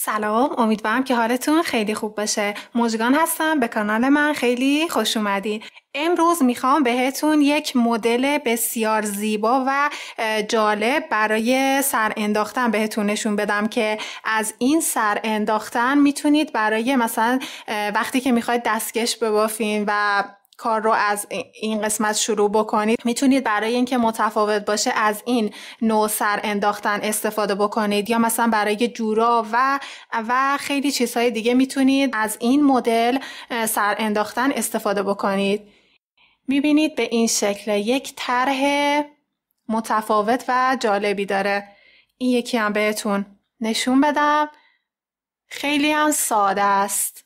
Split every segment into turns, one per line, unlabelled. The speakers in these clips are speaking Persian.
سلام امیدوارم که حالتون خیلی خوب باشه موجگان هستم به کانال من خیلی خوش اومدین امروز میخوام بهتون یک مدل بسیار زیبا و جالب برای سر انداختن بهتون نشون بدم که از این سر انداختن میتونید برای مثلا وقتی که میخواید دستکش ببافین و کار رو از این قسمت شروع بکنید میتونید برای اینکه متفاوت باشه از این نوع سر انداختن استفاده بکنید یا مثلا برای جورا و و خیلی چیزهای دیگه میتونید از این مدل سر انداختن استفاده بکنید میبینید به این شکل یک طرح متفاوت و جالبی داره این یکی هم بهتون نشون بدم خیلی هم ساده است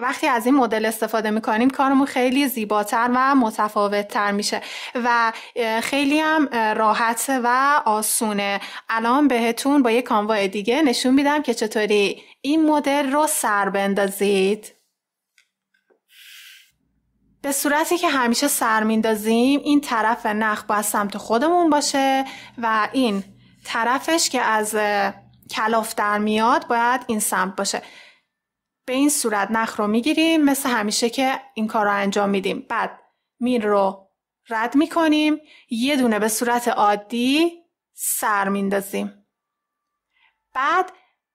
وقتی از این مدل استفاده میکنیم کارمون خیلی زیباتر و متفاوتتر میشه و خیلی هم راحت و آسونه الان بهتون با یه کانوا دیگه نشون میدم که چطوری این مدل رو سر بندازید به صورتی که همیشه سر میندازیم این طرف نخ باید سمت خودمون باشه و این طرفش که از کلاف در میاد باید این سمت باشه به این صورت نخ رو میگیریم مثل همیشه که این کار رو انجام میدیم بعد میر رو رد میکنیم یه دونه به صورت عادی سر میندازیم بعد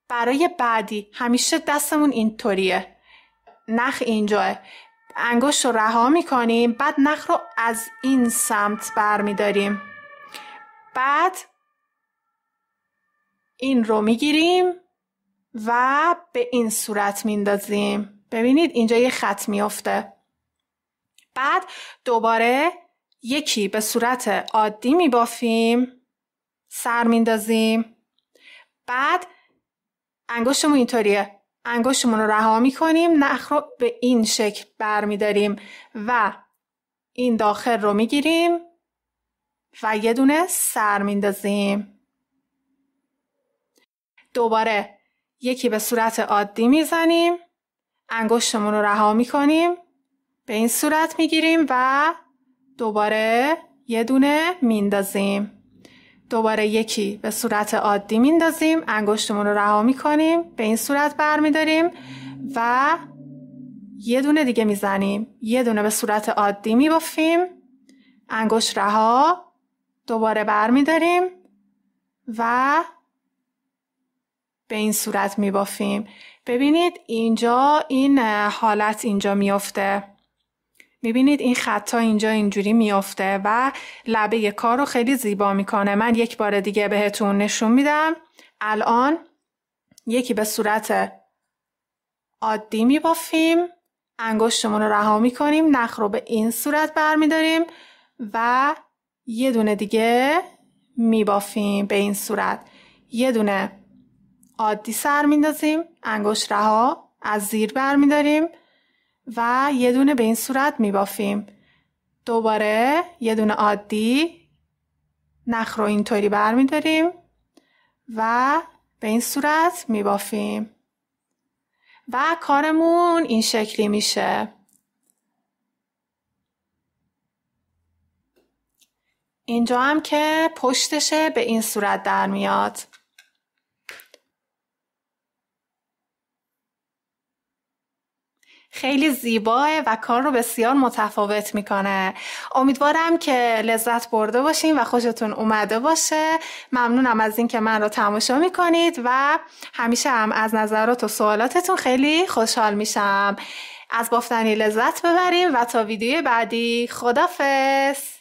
برای بعدی همیشه دستمون اینطوریه نخ اینجاه انگشت رو رها میکنیم بعد نخ رو از این سمت برمیداریم بعد این رو میگیریم و به این صورت میندازیم ببینید اینجا یه خط میافته بعد دوباره یکی به صورت عادی میبافیم سر میندازیم بعد انگشتمون اینطوریه انگشتمون رو رها میکنیم نخ رو به این شکل برمیداریم و این داخل رو میگیریم و یه دونه سر میندازیم دوباره یکی به صورت عادی میزنیم انگشتمون رو رها میکنیم به این صورت میگیریم و دوباره یه دونه میندازیم دوباره یکی به صورت عادی میندازیم انگشتمون رو رها میکنیم به این صورت برمیداریم و یه دونه دیگه میزنیم یه دونه به صورت عادی میبافیم انگشت رها دوباره برمیداریم و به این صورت میبافیم ببینید اینجا این حالت اینجا میافته میبینید این خطا اینجا اینجوری میافته و لبه کار رو خیلی زیبا میکنه من یک بار دیگه بهتون نشون میدم الان یکی به صورت عادی میبافیم انگشتمون رو رها میکنیم نخ رو به این صورت برمیداریم و یه دونه دیگه میبافیم به این صورت یه دونه عادی سر میندازیم انگشت رها از زیر میداریم و یه دونه به این صورت میبافیم دوباره یه دونه عادی نخ رو اینطوری برمیداریم و به این صورت میبافیم و کارمون این شکلی میشه اینجا هم که پشتشه به این صورت در میاد خیلی زیباه و کار رو بسیار متفاوت میکنه امیدوارم که لذت برده باشین و خوشتون اومده باشه ممنونم از اینکه من رو تماشا میکنید و همیشه هم از نظرات و سوالاتتون خیلی خوشحال میشم از بافتنی لذت ببریم و تا ویدیوی بعدی خدافز